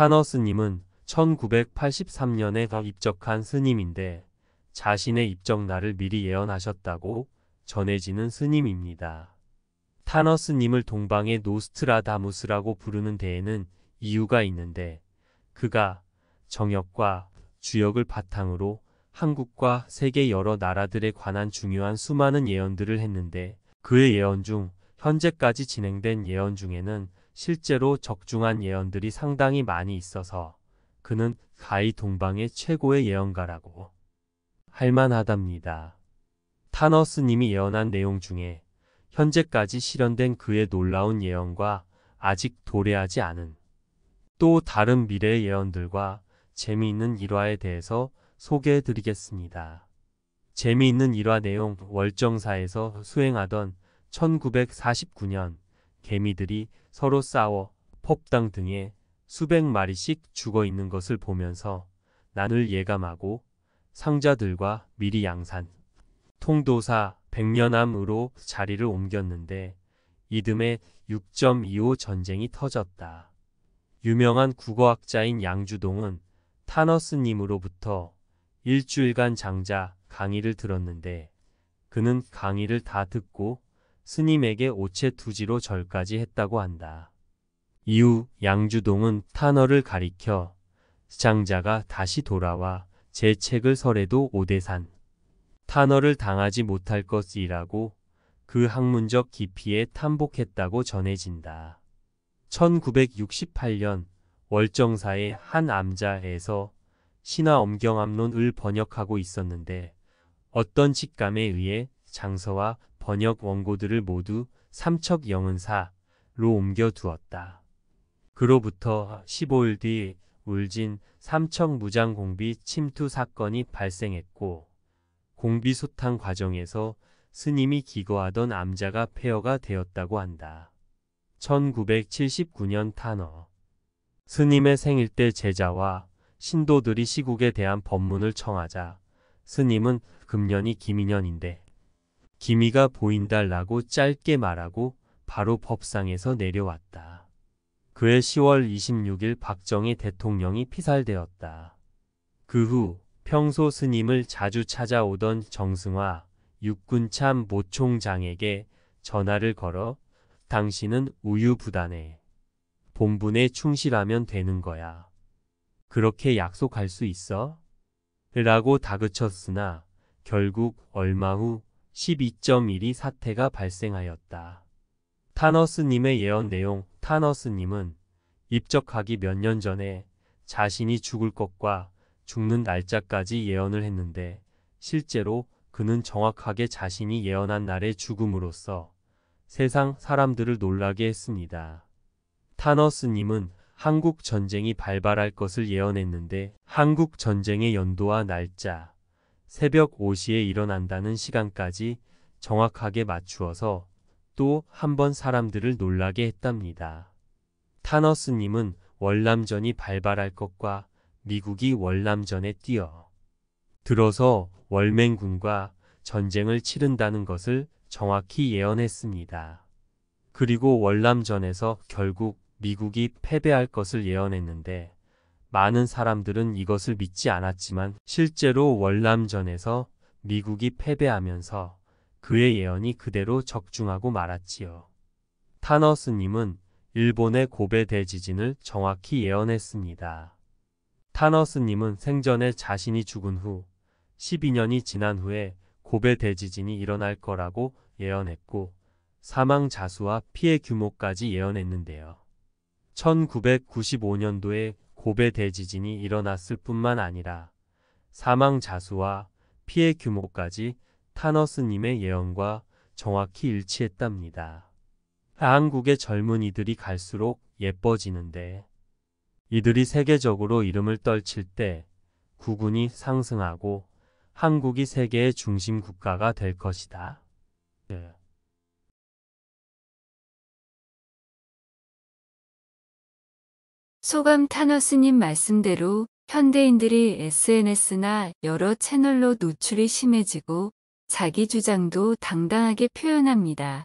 타너 스님은 1983년에 입적한 스님인데 자신의 입적날을 미리 예언하셨다고 전해지는 스님입니다. 타너 스님을 동방의 노스트라다무스라고 부르는 데에는 이유가 있는데 그가 정역과 주역을 바탕으로 한국과 세계 여러 나라들에 관한 중요한 수많은 예언들을 했는데 그의 예언 중 현재까지 진행된 예언 중에는 실제로 적중한 예언들이 상당히 많이 있어서 그는 가히 동방의 최고의 예언가라고 할만하답니다. 타너스님이 예언한 내용 중에 현재까지 실현된 그의 놀라운 예언과 아직 도래하지 않은 또 다른 미래의 예언들과 재미있는 일화에 대해서 소개해 드리겠습니다. 재미있는 일화 내용 월정사에서 수행하던 1949년 개미들이 서로 싸워 펍당 등에 수백 마리씩 죽어 있는 것을 보면서 난을 예감하고 상자들과 미리 양산 통도사 백년암으로 자리를 옮겼는데 이듬해 6.25 전쟁이 터졌다. 유명한 국어학자인 양주동은 타너스님으로부터 일주일간 장자 강의를 들었는데 그는 강의를 다 듣고 스님에게 오체 투지로 절까지 했다고 한다. 이후 양주동은 탄어를 가리켜 장자가 다시 돌아와 제 책을 설해도 오대산 탄어를 당하지 못할 것이라고 그 학문적 깊이에 탐복했다고 전해진다. 1968년 월정사의 한 암자에서 신화 엄경암론을 번역하고 있었는데 어떤 직감에 의해 장서와 번역 원고들을 모두 삼척 영은사로 옮겨 두었다. 그로부터 15일 뒤 울진 삼척 무장 공비 침투 사건이 발생했고 공비 소탕 과정에서 스님이 기거하던 암자가 폐허가 되었다고 한다. 1979년 탄어 스님의 생일 때 제자와 신도들이 시국에 대한 법문을 청하자 스님은 금년이 김인년인데 기미가 보인다 라고 짧게 말하고 바로 법상에서 내려왔다. 그해 10월 26일 박정희 대통령이 피살되었다. 그 후 평소 스님을 자주 찾아오던 정승화 육군참 모총장에게 전화를 걸어 당신은 우유부단해. 본분에 충실하면 되는 거야. 그렇게 약속할 수 있어? 라고 다그쳤으나 결국 얼마 후1 2 1이 사태가 발생하였다. 타너스님의 예언 내용 타너스님은 입적하기 몇 년 전에 자신이 죽을 것과 죽는 날짜까지 예언을 했는데 실제로 그는 정확하게 자신이 예언한 날의 죽음으로써 세상 사람들을 놀라게 했습니다. 타너스님은 한국 전쟁이 발발할 것을 예언했는데 한국 전쟁의 연도와 날짜, 새벽 5시에 일어난다는 시간까지 정확하게 맞추어서 또 한 번 사람들을 놀라게 했답니다. 타너스님은 월남전이 발발할 것과 미국이 월남전에 뛰어 들어서 월맹군과 전쟁을 치른다는 것을 정확히 예언했습니다. 그리고 월남전에서 결국 미국이 패배할 것을 예언했는데 많은 사람들은 이것을 믿지 않았지만 실제로 월남전에서 미국이 패배하면서 그의 예언이 그대로 적중하고 말았지요. 타너스님은 일본의 고베 대지진을 정확히 예언했습니다. 타너스님은 생전에 자신이 죽은 후 12년이 지난 후에 고베 대지진이 일어날 거라고 예언했고 사망 자수와 피해 규모까지 예언했는데요. 1995년도에 고베 대지진이 일어났을 뿐만 아니라 사망 자수와 피해 규모까지 타너스님의 예언과 정확히 일치했답니다. 한국의 젊은이들이 갈수록 예뻐지는데 이들이 세계적으로 이름을 떨칠 때 구군이 상승하고 한국이 세계의 중심 국가가 될 것이다. 네. 소감 타너스님 말씀대로 현대인들이 SNS나 여러 채널로 노출이 심해지고 자기 주장도 당당하게 표현합니다.